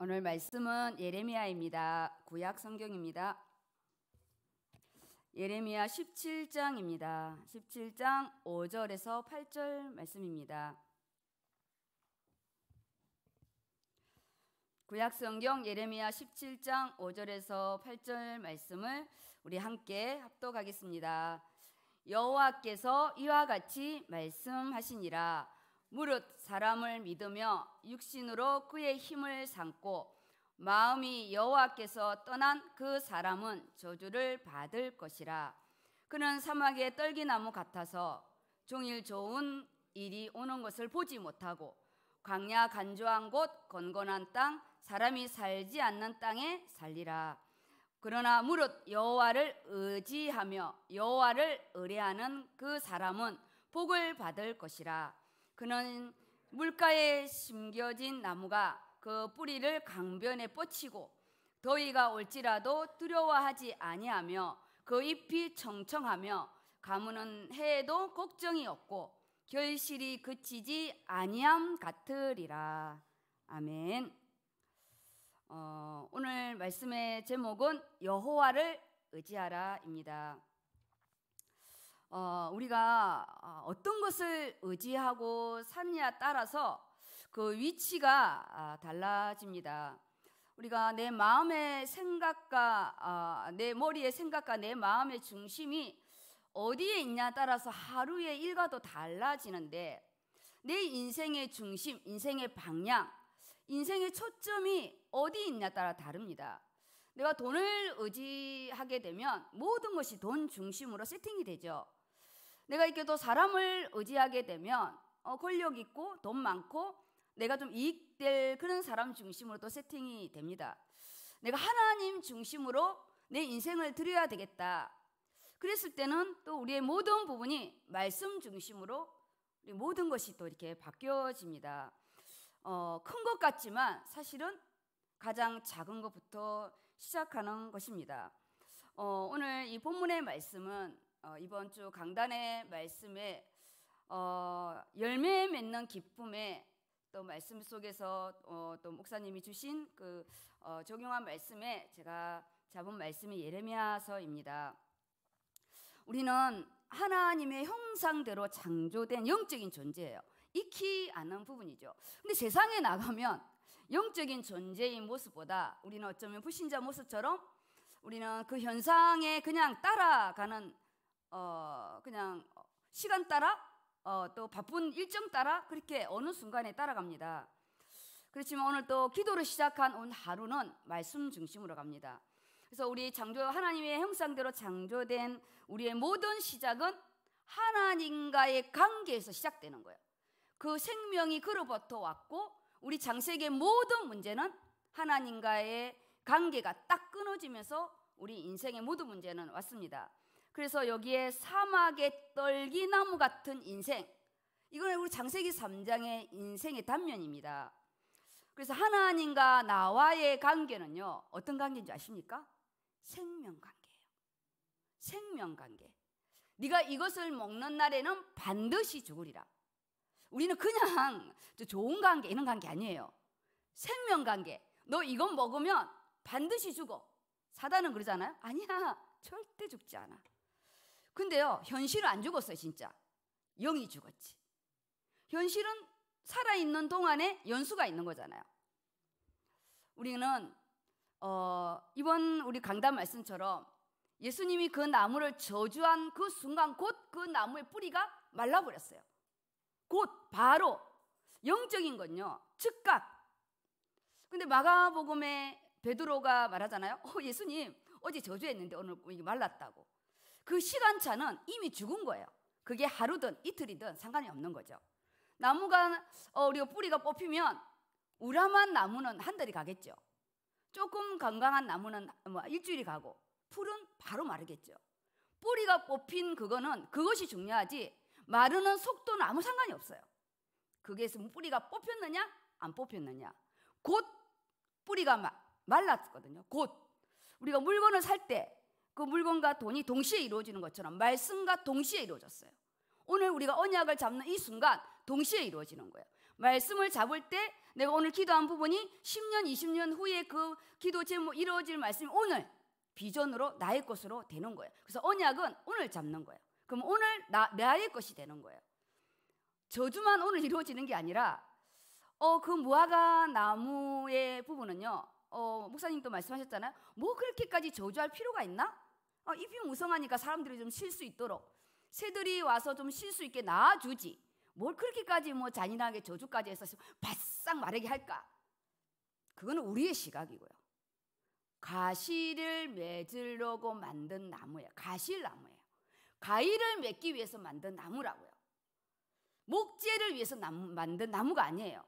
오늘 말씀은 예레미야입니다. 구약 성경입니다. 예레미야 17장입니다. 17장 5절에서 8절 말씀입니다. 구약 성경 예레미야 17장 5절에서 8절 말씀을 우리 함께 합독하겠습니다. 여호와께서 이와 같이 말씀하시니라 무릇 사람을 믿으며 육신으로 그의 힘을 삼고 마음이 여호와께서 떠난 그 사람은 저주를 받을 것이라. 그는 사막의 떨기나무 같아서 종일 좋은 일이 오는 것을 보지 못하고 광야 간조한 곳 건건한 땅 사람이 살지 않는 땅에 살리라. 그러나 무릇 여호와를 의지하며 여호와를 의뢰하는 그 사람은 복을 받을 것이라. 그는 물가에 심겨진 나무가 그 뿌리를 강변에 뻗치고 더위가 올지라도 두려워하지 아니하며 그 잎이 청청하며 가무는 해에도 걱정이 없고 결실이 그치지 아니함 같으리라. 아멘. 어, 오늘 말씀의 제목은 여호와를 의지하라입니다. 어, 우리가 어, 어떤 것을 의지하고 사느냐 따라서 그 위치가 아, 달라집니다. 우리가 내 마음의 생각과 아, 내 머리의 생각과 내 마음의 중심이 어디에 있냐 따라서 하루의 일과도 달라지는데 내 인생의 중심, 인생의 방향, 인생의 초점이 어디 있냐 따라 다릅니다. 내가 돈을 의지하게 되면 모든 것이 돈 중심으로 세팅이 되죠. 내가 이렇게도 사람을 의지하게 되면 어, 권력 있고 돈 많고 내가 좀 이익될 그런 사람 중심으로 또 세팅이 됩니다. 내가 하나님 중심으로 내 인생을 드려야 되겠다. 그랬을 때는 또 우리의 모든 부분이 말씀 중심으로 우리 모든 것이 또 이렇게 바뀌어집니다. 어, 큰것 같지만 사실은 가장 작은 것부터 시작하는 것입니다. 어, 오늘 이 본문의 말씀은 어, 이번 주 강단의 말씀에 어, 열매 맺는 기쁨에 또 말씀 속에서 어, 또 목사님이 주신 그 어, 적용한 말씀에 제가 잡은 말씀이 예레미야서입니다. 우리는 하나님의 형상대로 창조된 영적인 존재예요. 익히 아는 부분이죠. 근데 세상에 나가면 영적인 존재의 모습보다 우리는 어쩌면 불신자 모습처럼 우리는 그 현상에 그냥 따라가는 어, 그냥 어, 시간 따라 어, 또 바쁜 일정 따라 그렇게 어느 순간에 따라갑니다. 그렇지만 오늘 또 기도를 시작한 오 하루는 말씀 중심으로 갑니다. 그래서 우리 창조 하나님의 형상대로 창조된 우리의 모든 시작은 하나님과의 관계에서 시작되는 거예요. 그 생명이 그로부터 왔고 우리 장세계 모든 문제는 하나님과의 관계가 딱 끊어지면서 우리 인생의 모든 문제는 왔습니다. 그래서 여기에 사막의 떨기나무 같은 인생. 이거는 우리 장세기 3장의 인생의 단면입니다. 그래서 하나님과 나와의 관계는요, 어떤 관계인지 아십니까? 생명 관계예요. 생명 관계. 네가 이것을 먹는 날에는 반드시 죽으리라. 우리는 그냥 좋은 관계, 이런 관계 아니에요. 생명 관계. 너 이건 먹으면 반드시 죽어. 사단은 그러잖아요. 아니야. 절대 죽지 않아. 근데요, 현실은 안 죽었어요, 진짜. 영이 죽었지. 현실은 살아있는 동안에 연수가 있는 거잖아요. 우리는, 어, 이번 우리 강단 말씀처럼 예수님이 그 나무를 저주한 그 순간 곧 그 나무의 뿌리가 말라버렸어요. 곧, 바로. 영적인 건요, 즉각. 근데 마가복음에 베드로가 말하잖아요. 어, 예수님, 어제 저주했는데 오늘 뭐 이게 말랐다고. 그 시간차는 이미 죽은 거예요. 그게 하루든 이틀이든 상관이 없는 거죠. 나무가 어, 우리가 뿌리가 뽑히면 우람한 나무는 한 달이 가겠죠. 조금 건강한 나무는 뭐 일주일이 가고 풀은 바로 마르겠죠. 뿌리가 뽑힌 그거는 그것이 중요하지 마르는 속도는 아무 상관이 없어요. 그게 있으면 뿌리가 뽑혔느냐 안 뽑혔느냐 곧 뿌리가 말랐거든요. 곧 우리가 물건을 살때 그 물건과 돈이 동시에 이루어지는 것처럼 말씀과 동시에 이루어졌어요. 오늘 우리가 언약을 잡는 이 순간 동시에 이루어지는 거예요. 말씀을 잡을 때 내가 오늘 기도한 부분이 10년, 20년 후에 그 기도 제목 이루어질 말씀이 오늘 비전으로 나의 것으로 되는 거예요. 그래서 언약은 오늘 잡는 거예요. 그럼 오늘 나, 나의 것이 되는 거예요. 저주만 오늘 이루어지는 게 아니라 어, 그 무화과 나무의 부분은요. 어, 목사님도 말씀하셨잖아요. 뭐 그렇게까지 저주할 필요가 있나? 어, 잎이 무성하니까 사람들이 좀 쉴 수 있도록 새들이 와서 좀 쉴 수 있게 놔주지. 뭘 그렇게까지 뭐 잔인하게 저주까지 해서 바싹 마르게 할까? 그거는 우리의 시각이고요. 가시를 맺으려고 만든 나무예요. 가실 나무예요. 가위를 맺기 위해서 만든 나무라고요. 목재를 위해서 나무, 만든 나무가 아니에요.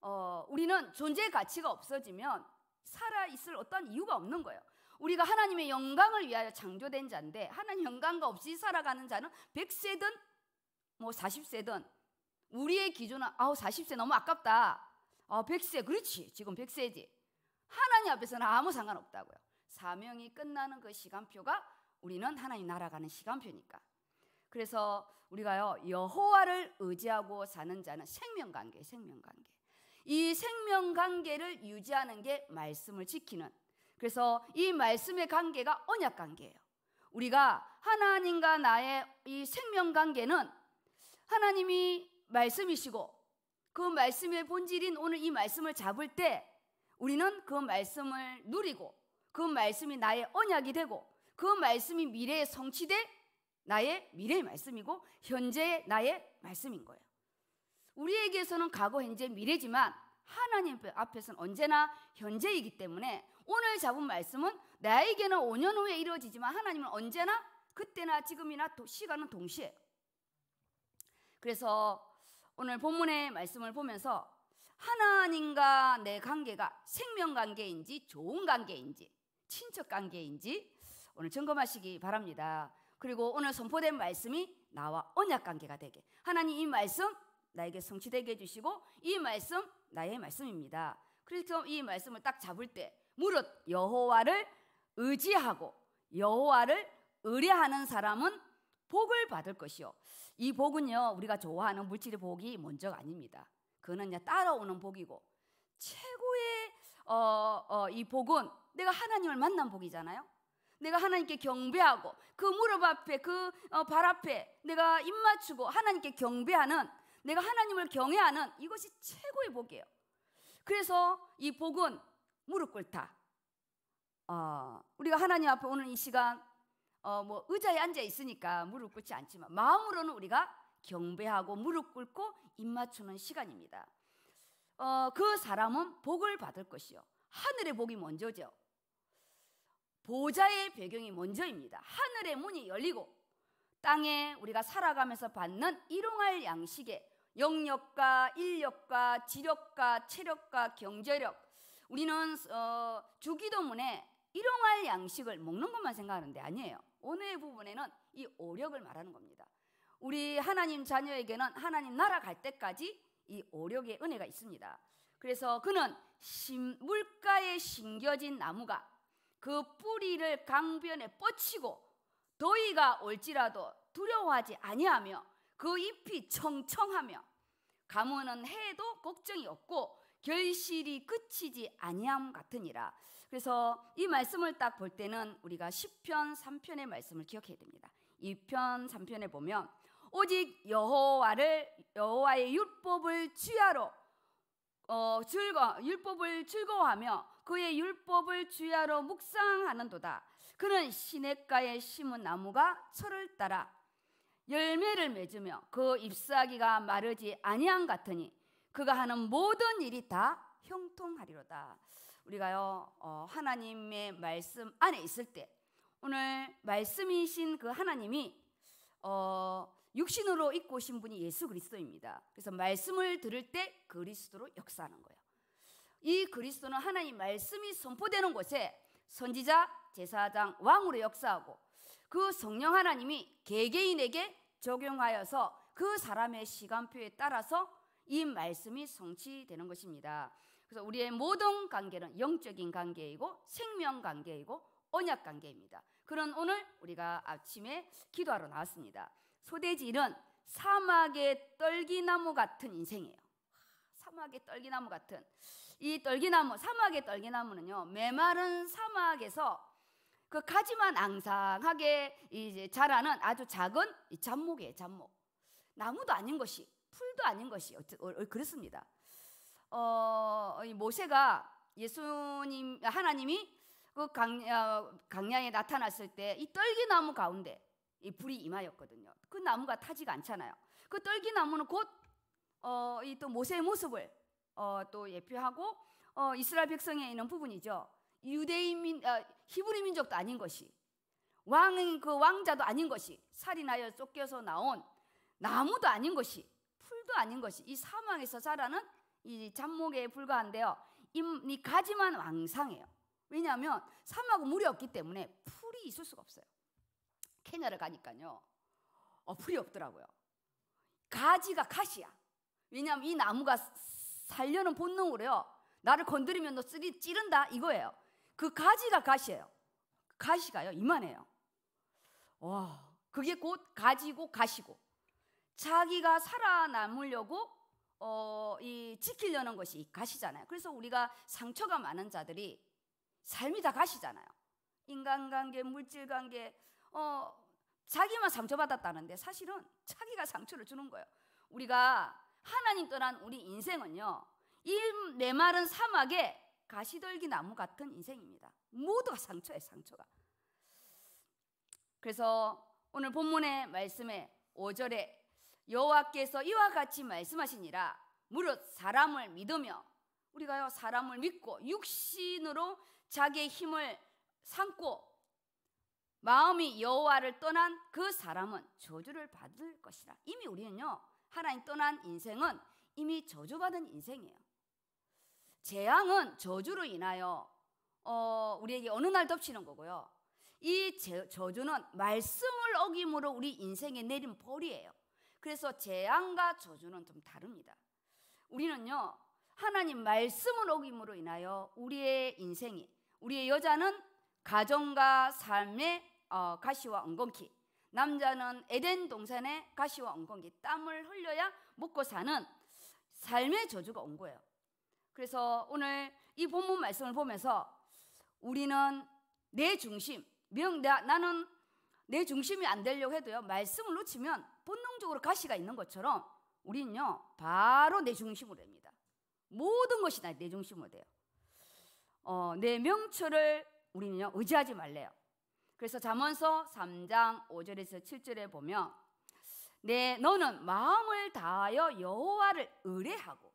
어, 우리는 존재의 가치가 없어지면 살아있을 어떤 이유가 없는 거예요. 우리가 하나님의 영광을 위하여 창조된 자인데 하나님 영광과 없이 살아가는 자는 100세든 뭐 40세든 우리의 기준은 아우 40세 너무 아깝다. 아 어, 100세 그렇지. 지금 100세지. 하나님 앞에서는 아무 상관없다고요. 사명이 끝나는 그 시간표가 우리는 하나님 날아가는 시간표니까. 그래서 우리가요 여호와를 의지하고 사는 자는 생명 관계, 생명 관계. 이 생명 관계를 유지하는 게 말씀을 지키는 그래서 이 말씀의 관계가 언약 관계예요. 우리가 하나님과 나의 이 생명 관계는 하나님이 말씀이시고 그 말씀의 본질인 오늘 이 말씀을 잡을 때 우리는 그 말씀을 누리고 그 말씀이 나의 언약이 되고 그 말씀이 미래에 성취돼 나의 미래의 말씀이고 현재의 나의 말씀인 거예요. 우리에게서는 과거, 현재, 미래지만 하나님 앞에서는 언제나 현재이기 때문에 오늘 잡은 말씀은 나에게는 5년 후에 이루어지지만 하나님은 언제나 그때나 지금이나 시간은 동시에. 그래서 오늘 본문의 말씀을 보면서 하나님과 내 관계가 생명 관계인지 좋은 관계인지 친척 관계인지 오늘 점검하시기 바랍니다. 그리고 오늘 선포된 말씀이 나와 언약 관계가 되게 하나님 이 말씀 나에게 성취되게 해주시고 이 말씀 나의 말씀입니다. 그래서 이 말씀을 딱 잡을 때 무릇 여호와를 의지하고 여호와를 의뢰하는 사람은 복을 받을 것이요. 이 복은요 우리가 좋아하는 물질의 복이 먼저가 아닙니다. 그는 이제 따라오는 복이고 최고의 어, 어, 이 복은 내가 하나님을 만난 복이잖아요. 내가 하나님께 경배하고 그 무릎 앞에 그발 어, 앞에 내가 입 맞추고 하나님께 경배하는 내가 하나님을 경외하는 이것이 최고의 복이에요. 그래서 이 복은 무릎 꿇다. 어, 우리가 하나님 앞에 오늘 이 시간 어, 뭐 의자에 앉아 있으니까 무릎 꿇지 않지만 마음으로는 우리가 경배하고 무릎 꿇고 입 맞추는 시간입니다. 어, 그 사람은 복을 받을 것이요. 하늘의 복이 먼저죠. 보좌의 배경이 먼저입니다. 하늘의 문이 열리고 땅에 우리가 살아가면서 받는 일용할 양식의 영역과 인력과 지력과 체력과 경제력 우리는 어, 주기도문에 일용할 양식을 먹는 것만 생각하는데 아니에요. 오늘 부분에는 이 오력을 말하는 겁니다. 우리 하나님 자녀에게는 하나님 나라 갈 때까지 이 오력의 은혜가 있습니다. 그래서 그는 심, 물가에 심겨진 나무가 그 뿌리를 강변에 뻗치고 더위가 올지라도 두려워하지 아니하며 그 잎이 청청하며 가무는 해도 걱정이 없고 결실이 끝이지 아니함 같으니라. 그래서 이 말씀을 딱 볼 때는 우리가 10편 3편의 말씀을 기억해야 됩니다. 2편 3편에 보면 오직 여호와를 여호와의 율법을 취하러 어, 즐거 율법을 즐거워하며 그의 율법을 주야로 묵상하는도다. 그는 시냇가에 심은 나무가 철을 따라 열매를 맺으며 그 잎사귀가 마르지 아니한 같으니 그가 하는 모든 일이 다 형통하리로다. 우리가요 어, 하나님의 말씀 안에 있을 때 오늘 말씀이신 그 하나님이 어, 육신으로 입고 오신 분이 예수 그리스도입니다. 그래서 말씀을 들을 때 그리스도로 역사하는 거예요. 이 그리스도는 하나님 말씀이 선포되는 곳에 선지자, 제사장, 왕으로 역사하고 그 성령 하나님이 개개인에게 적용하여서 그 사람의 시간표에 따라서 이 말씀이 성취되는 것입니다. 그래서 우리의 모든 관계는 영적인 관계이고 생명 관계이고 언약 관계입니다. 그런 오늘 우리가 아침에 기도하러 나왔습니다. 소대지는 사막의 떨기나무 같은 인생이에요. 사막의 떨기나무 같은 이 떨기나무 사막의 떨기나무는요 메마른 사막에서 그 가지만 앙상하게 이제 자라는 아주 작은 이 잡목이에요 잡목 나무도 아닌 것이 풀도 아닌 것이 어, 어, 그렇습니다. 어, 모세가 예수님 하나님이 그 강, 어, 강량에 나타났을 때 이 떨기나무 가운데 이 불이 임하였거든요. 그 나무가 타지가 않잖아요. 그 떨기나무는 곧이또 어, 모세의 모습을 어, 또 예표하고 어, 이스라엘 백성에 있는 부분이죠. 유대인민 어, 히브리 민족도 아닌 것이 왕그 왕자도 아닌 것이 살인하여 쫓겨서 나온 나무도 아닌 것이 사람도 아닌 것이 이 사망에서 자라는 이 잡목에 불과한데요. 이, 이 가지만 왕상해요. 왜냐하면 사막은 물이 없기 때문에 풀이 있을 수가 없어요. 케냐를 가니까요. 어, 풀이 없더라고요. 가지가 가시야. 왜냐하면 이 나무가 살려는 본능으로요. 나를 건드리면 너 쓰리 찌른다 이거예요. 그 가지가 가시예요. 가시가요 이만해요. 와, 그게 곧 가지고 가시고 자기가 살아남으려고 어, 이 지키려는 것이 가시잖아요. 그래서 우리가 상처가 많은 자들이 삶이 다 가시잖아요. 인간관계, 물질관계, 어, 자기만 상처받았다는데 사실은 자기가 상처를 주는 거예요. 우리가 하나님 떠난 우리 인생은요, 이 내 말은 사막에 가시돌기 나무 같은 인생입니다. 모두가 상처예 상처가. 그래서 오늘 본문의 말씀에 5절에 여호와께서 이와 같이 말씀하시니라 무릇 사람을 믿으며 우리가요 사람을 믿고 육신으로 자기의 힘을 삼고 마음이 여호와를 떠난 그 사람은 저주를 받을 것이라. 이미 우리는요 하나님 떠난 인생은 이미 저주받은 인생이에요. 재앙은 저주로 인하여 어, 우리에게 어느 날 덮치는 거고요. 이 제, 저주는 말씀을 어김으로 우리 인생에 내린 벌이에요. 그래서 재앙과 저주는 좀 다릅니다. 우리는요, 하나님 말씀을 어김으로 인하여 우리의 인생이, 우리의 여자는 가정과 삶의 어, 가시와 엉겅퀴, 남자는 에덴 동산의 가시와 엉겅퀴, 땀을 흘려야 먹고 사는 삶의 저주가 온 거예요. 그래서 오늘 이 본문 말씀을 보면서 우리는 내 중심, 명, 나, 나는 내 중심이 안 되려고 해도요, 말씀을 놓치면 본능적으로 가시가 있는 것처럼 우리는요 바로 내 중심으로 됩니다. 모든 것이 다내 중심으로 돼요. 어, 내 명철을 우리는요 의지하지 말래요. 그래서 잠언서 3장 5절에서 7절에 보면 내 네, 너는 마음을 다하여 여호와를 의뢰하고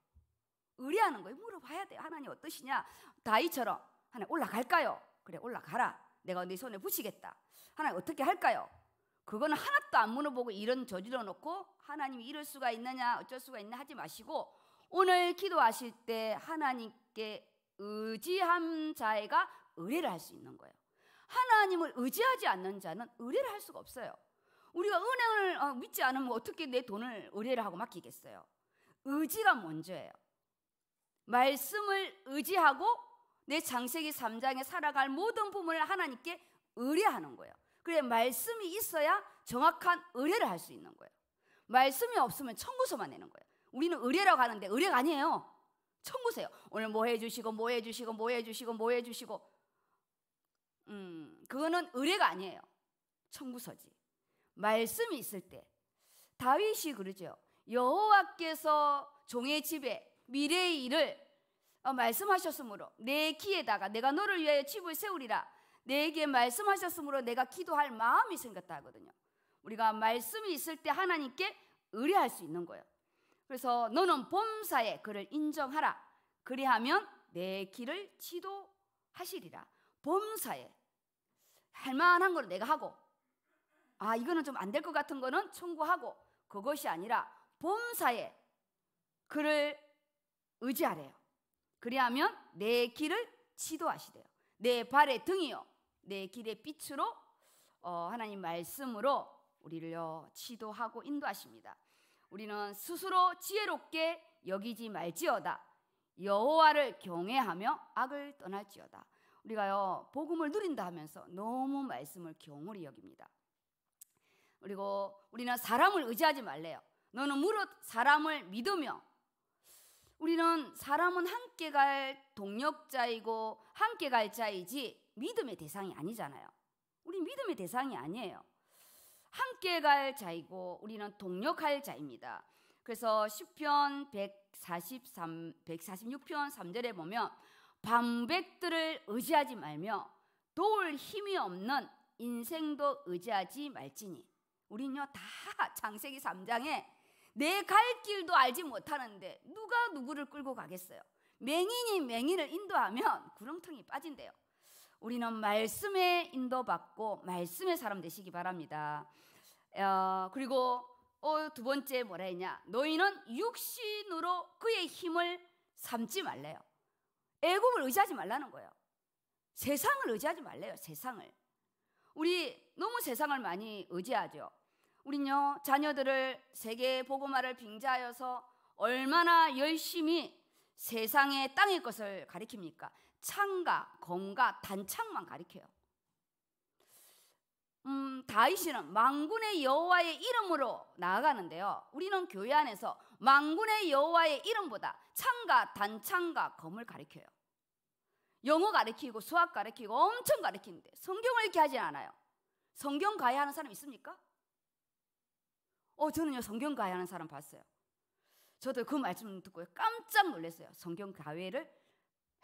의뢰하는 거예 물어봐야 돼. 하나님 어떠시냐? 다이처럼 하나 올라갈까요? 그래 올라가라. 내가 네 손에 붙이겠다. 하나님 어떻게 할까요? 그건 하나도 안 물어보고 이런 저질러 놓고 하나님 이럴 이 수가 있느냐 어쩔 수가 있나 하지 마시고 오늘 기도하실 때 하나님께 의지한 자가 의뢰를 할 수 있는 거예요. 하나님을 의지하지 않는 자는 의뢰를 할 수가 없어요. 우리가 은행을 어, 믿지 않으면 어떻게 내 돈을 의뢰를 하고 맡기겠어요? 의지가 먼저예요. 말씀을 의지하고 내 장세기 3장에 살아갈 모든 부분을 하나님께 의뢰하는 거예요. 그래 말씀이 있어야 정확한 의뢰를 할 수 있는 거예요. 말씀이 없으면 청구서만 내는 거예요. 우리는 의뢰라고 하는데 의뢰가 아니에요. 청구세요. 오늘 뭐 해주시고 뭐 해주시고 뭐 해주시고 뭐 해주시고 음 그거는 의뢰가 아니에요. 청구서지. 말씀이 있을 때 다윗이 그러죠. 여호와께서 종의 집에 미래의 일을 어, 말씀하셨으므로 내 귀에다가 내가 너를 위하여 집을 세우리라 내게 말씀하셨으므로 내가 기도할 마음이 생겼다 하거든요. 우리가 말씀이 있을 때 하나님께 의뢰할 수 있는 거예요. 그래서 너는 범사에 그를 인정하라. 그리하면 내 길을 지도하시리라. 범사에 할 만한 걸 내가 하고 아 이거는 좀 안 될 것 같은 거는 청구하고 그것이 아니라 범사에 그를 의지하래요. 그리하면 내 길을 지도하시래요. 내 발의 등이요 내 길의 빛으로 어, 하나님 말씀으로 우리를요 지도하고 인도하십니다. 우리는 스스로 지혜롭게 여기지 말지어다. 여호와를 경외하며 악을 떠날지어다. 우리가요 복음을 누린다 하면서 너무 말씀을 경홀히 여깁니다. 그리고 우리는 사람을 의지하지 말래요. 너는 무릇 사람을 믿으며 우리는 사람은 함께 갈 동력자이고 함께 갈 자이지 믿음의 대상이 아니잖아요. 우리 믿음의 대상이 아니에요. 함께 갈 자이고 우리는 동력할 자입니다. 그래서 1 0편143 146편 3절에 보면 방백들을 의지하지 말며 도울 힘이 없는 인생도 의지하지 말지니 우리는요 다 장세기 3장에 내 갈 길도 알지 못하는데 누가 누구를 끌고 가겠어요 맹인이 맹인을 인도하면 구렁텅이 빠진대요 우리는 말씀에 인도받고 말씀의 사람 되시기 바랍니다. 어, 그리고 어, 두 번째 뭐라 했냐? 너희는 육신으로 그의 힘을 삼지 말래요. 애굽을 의지하지 말라는 거예요. 세상을 의지하지 말래요. 세상을. 우리 너무 세상을 많이 의지하죠. 우리는요 자녀들을 세계 보고말을 빙자하여서 얼마나 열심히 세상의 땅의 것을 가리킵니까? 창과 검과 단창만 가리켜요. 음, 다윗이는 망군의 여호와의 이름으로 나아가는데요. 우리는 교회 안에서 망군의 여호와의 이름보다 창과 단창과 검을 가리켜요. 영어 가리키고 수학 가리키고 엄청 가리키는데 성경을 이렇게 하진 않아요. 성경 가해하는 사람 있습니까? 어, 저는요 성경 가해하는 사람 봤어요. 저도 그 말씀 듣고 깜짝 놀랐어요. 성경 가해를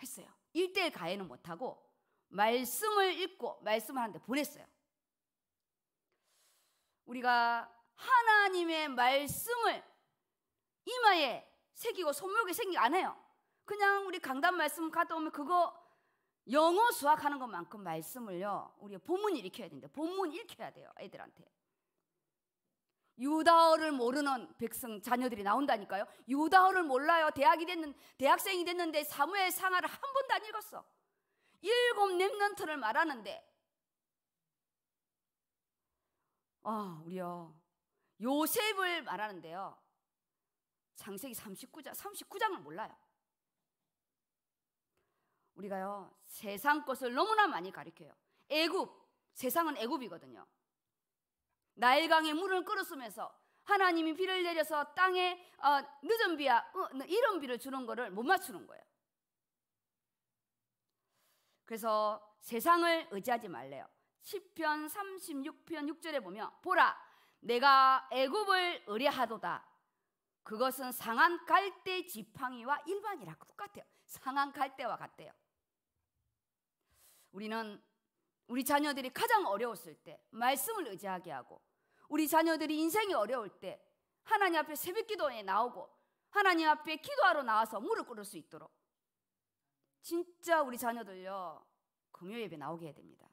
했어요. 1대1 가해는 못하고 말씀을 읽고 말씀을 하는데 보냈어요. 우리가 하나님의 말씀을 이마에 새기고 손목에 새기고 안 해요. 그냥 우리 강단 말씀 갔다 오면 그거 영어 수학하는 것만큼 말씀을요. 우리 본문 일으켜야 된다. 본문 읽혀야 돼요. 애들한테. 유다어를 모르는 백성 자녀들이 나온다니까요. 유다어를 몰라요. 대학이 됐는 대학생이 됐는데 사무엘 상하를 한 번도 안 읽었어. 일곱 렘넌트를 말하는데 아, 우리요. 요셉을 말하는데요. 장세기 39장 39장을 몰라요. 우리가요. 세상 것을 너무나 많이 가리켜요. 애굽, 세상은 애굽이거든요. 나일강에 물을 끓었으면서 하나님이 비를 내려서 땅에 어, 늦은 비야 어, 이런 비를 주는 거를 못 맞추는 거예요. 그래서 세상을 의지하지 말래요. 10편 36편 6절에 보면 보라 내가 애굽을 의뢰하도다. 그것은 상한 갈대 지팡이와 일반이라 똑같아요. 상한 갈대와 같대요. 우리는 우리 자녀들이 가장 어려웠을 때 말씀을 의지하게 하고 우리 자녀들이 인생이 어려울 때 하나님 앞에 새벽 기도에 나오고 하나님 앞에 기도하러 나와서 무릎 꿇을 수 있도록 진짜 우리 자녀들요 금요 예배 나오게 해야 됩니다.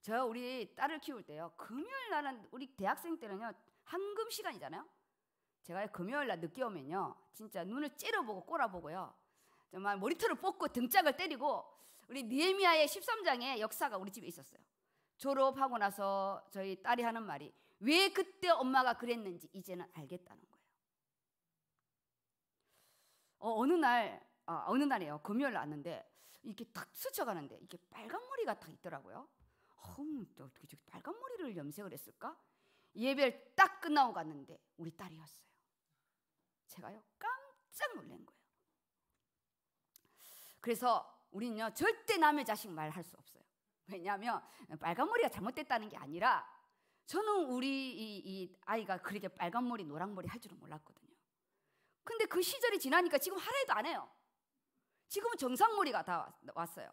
저 우리 딸을 키울 때요 금요일 날은 우리 대학생 때는요 황금 시간이잖아요. 제가 금요일 날 늦게 오면요 진짜 눈을 찌려보고 꼬라보고요 정말 머리털을 뽑고 등짝을 때리고 우리 니에미아의 13장에 역사가 우리 집에 있었어요. 졸업하고 나서 저희 딸이 하는 말이 왜 그때 엄마가 그랬는지 이제는 알겠다는 거예요. 어, 느 날, 아, 어느 날이에요. 금요일 났는데 이렇게 탁 스쳐가는데 이게 빨간 머리가 딱 있더라고요. 어 어떻게 저 빨간 머리를 염색을 했을까? 예배를 딱 끝나고 갔는데 우리 딸이었어요. 제가요 깜짝 놀란 거예요. 그래서 우리는요 절대 남의 자식 말할 수 없어요. 왜냐하면 빨간 머리가 잘못됐다는 게 아니라 저는 우리 이, 이 아이가 그렇게 빨간 머리 노랑 머리 할 줄은 몰랐거든요. 근데 그 시절이 지나니까 지금 하나도 안 해요. 지금은 정상 머리가 다 왔어요.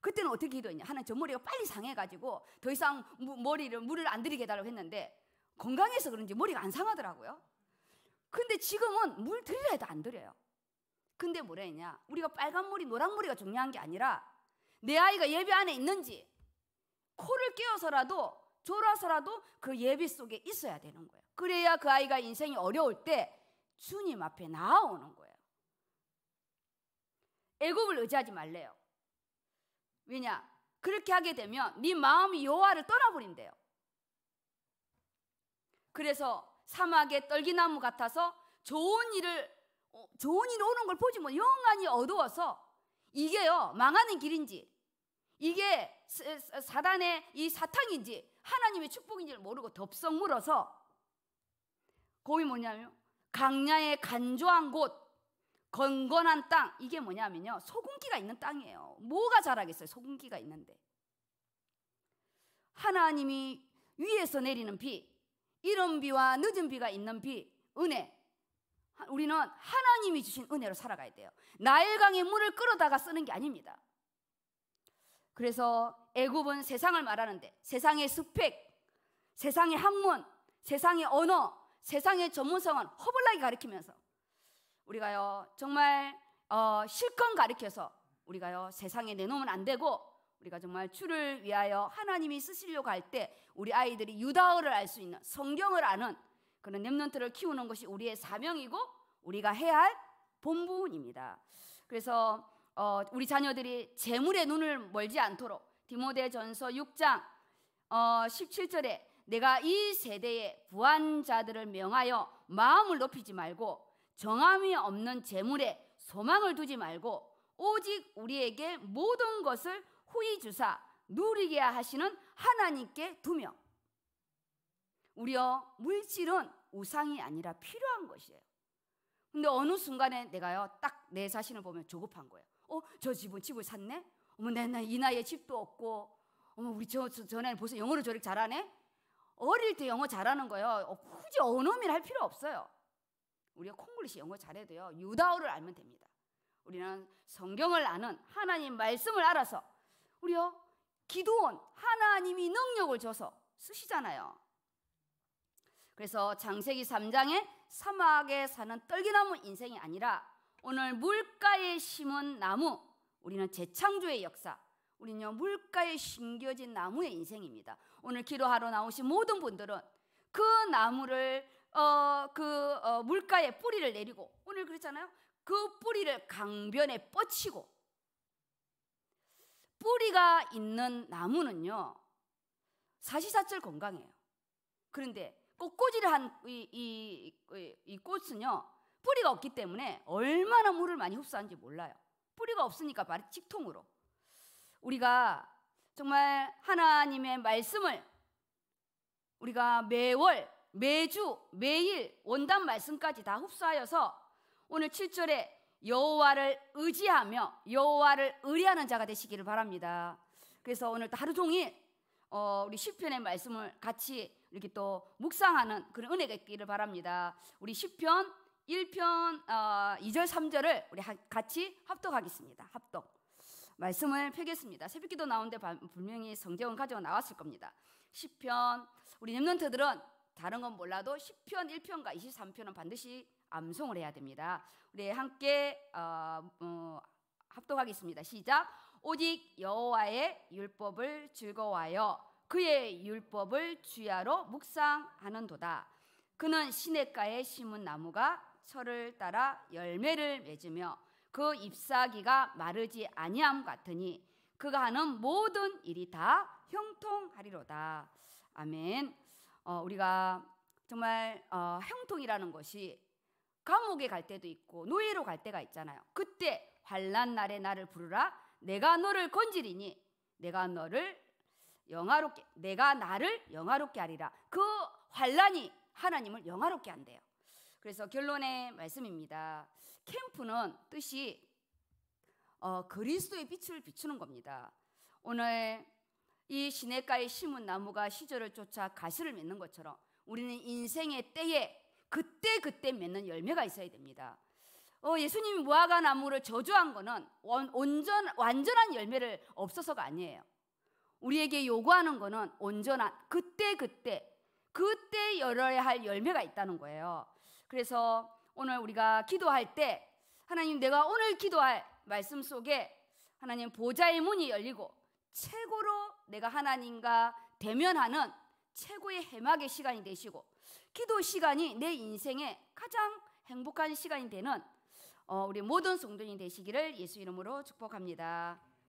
그때는 어떻게 기도했냐? 하나님 저 머리가 빨리 상해가지고 더 이상 무, 머리를 물을 안 들이게 해달라고 했는데 건강해서 그런지 머리가 안 상하더라고요. 근데 지금은 물 들이라 해도 안 들여요. 근데 뭐라 했냐? 우리가 빨간머리, 노란머리가 중요한 게 아니라 내 아이가 예배 안에 있는지 코를 끼어서라도 졸아서라도 그 예배 속에 있어야 되는 거예요. 그래야 그 아이가 인생이 어려울 때 주님 앞에 나오는 거예요. 애굽을 의지하지 말래요. 왜냐? 그렇게 하게 되면 네 마음이 여호와를 떠나버린대요. 그래서 사막의 떨기나무 같아서 좋은 일을 어, 좋은 일이 오는 걸 보지 뭐 영안이 어두워서 이게요 망하는 길인지 이게 사단의 이 사탕인지 하나님의 축복인지를 모르고 덥석 물어서 고기 뭐냐면 강야의 간조한 곳 건건한 땅 이게 뭐냐면요 소금기가 있는 땅이에요 뭐가 자라겠어요 소금기가 있는데 하나님이 위에서 내리는 비이런 비와 늦은 비가 있는 비 은혜 우리는 하나님이 주신 은혜로 살아가야 돼요. 나일강의 물을 끌어다가 쓰는 게 아닙니다. 그래서 애굽은 세상을 말하는데 세상의 스펙, 세상의 학문, 세상의 언어, 세상의 전문성은 허블나게 가르치면서 우리가요 정말 어, 실컷 가르켜서 우리가요 세상에 내놓으면 안 되고 우리가 정말 주를 위하여 하나님이 쓰시려고 할 때 우리 아이들이 유다어를 알 수 있는 성경을 아는 그런 렘넌트를 키우는 것이 우리의 사명이고 우리가 해야 할 본분입니다. 그래서 어, 우리 자녀들이 재물의 눈을 멀지 않도록 디모데전서 6장 어, 17절에 내가 이 세대의 부한자들을 명하여 마음을 높이지 말고 정함이 없는 재물에 소망을 두지 말고 오직 우리에게 모든 것을 후히 주사 누리게 하시는 하나님께 두며 우리 물질은 우상이 아니라 필요한 것이에요. 근데 어느 순간에 내가요, 딱 내 자신을 보면 조급한 거예요. 어, 저 집은 집을 샀네? 어머, 내이 나이에 집도 없고, 어머, 우리 저, 저 전에는 벌써 영어를 저렇게 잘하네? 어릴 때 영어 잘하는 거요. 예 어, 굳이 언어민 할 필요 없어요. 우리가 콩글리시 영어 잘해도요, 유다어를 알면 됩니다. 우리는 성경을 아는 하나님 말씀을 알아서, 우리요, 기도원, 하나님이 능력을 줘서 쓰시잖아요. 그래서 장세기 3장에 사막에 사는 떨기나무 인생이 아니라 오늘 물가에 심은 나무, 우리는 재창조의 역사, 우리는 물가에 심겨진 나무의 인생입니다. 오늘 기도하러 나오신 모든 분들은 그 나무를 어, 그 어, 물가에 뿌리를 내리고 오늘 그랬잖아요. 그 뿌리를 강변에 뻗치고 뿌리가 있는 나무는요 사시사철 건강해요. 그런데 꽃꽂이를 한이 이, 이, 이 꽃은요 뿌리가 없기 때문에 얼마나 물을 많이 흡수하는지 몰라요. 뿌리가 없으니까 바로 직통으로 우리가 정말 하나님의 말씀을 우리가 매월 매주 매일 원단 말씀까지 다 흡수하여서 오늘 7절에 여호와를 의지하며 여호와를 의뢰하는 자가 되시기를 바랍니다. 그래서 오늘 하루 종일 어, 우리 시편의 말씀을 같이 이렇게 또 묵상하는 그런 은혜가 있기를 바랍니다. 우리 시편 1편 어, 2절 3절을 우리 하, 같이 합독하겠습니다. 합독. 말씀을 펴겠습니다. 새벽기도 나온데 분명히 성경은 가져 나왔을 겁니다. 시편 우리 렘넌트들은 다른 건 몰라도 시편 1편과 23편은 반드시 암송을 해야 됩니다. 우리 함께 어, 어, 합독하겠습니다. 시작. 오직 여호와의 율법을 즐거워하여 그의 율법을 주야로 묵상하는도다. 그는 시냇가에 심은 나무가 철을 따라 열매를 맺으며 그 잎사귀가 마르지 아니함 같으니 그가 하는 모든 일이 다 형통하리로다. 아멘. 어, 우리가 정말 어, 형통이라는 것이 감옥에 갈 때도 있고 노예로 갈 때가 있잖아요. 그때 환란 날에 나를 부르라. 내가 너를 건지리니 내가 너를 영화롭게 내가 나를 영화롭게 하리라. 그 환란이 하나님을 영화롭게 한대요. 그래서 결론의 말씀입니다. 캠프는 뜻이 어, 그리스도의 빛을 비추는 겁니다. 오늘 이 시냇가에 심은 나무가 시절을 쫓아 가시를 맺는 것처럼 우리는 인생의 때에 그때 그때 맺는 열매가 있어야 됩니다. 어, 예수님이 무화과 나무를 저주한 것은 온전 완전한 열매를 없어서가 아니에요. 우리에게 요구하는 거는 온전한 그때 그때 그때 열어야 할 열매가 있다는 거예요. 그래서 오늘 우리가 기도할 때 하나님 내가 오늘 기도할 말씀 속에 하나님 보좌의 문이 열리고 최고로 내가 하나님과 대면하는 최고의 해막의 시간이 되시고 기도 시간이 내 인생의 가장 행복한 시간이 되는 어, 우리 모든 성도님 되시기를 예수 이름으로 축복합니다.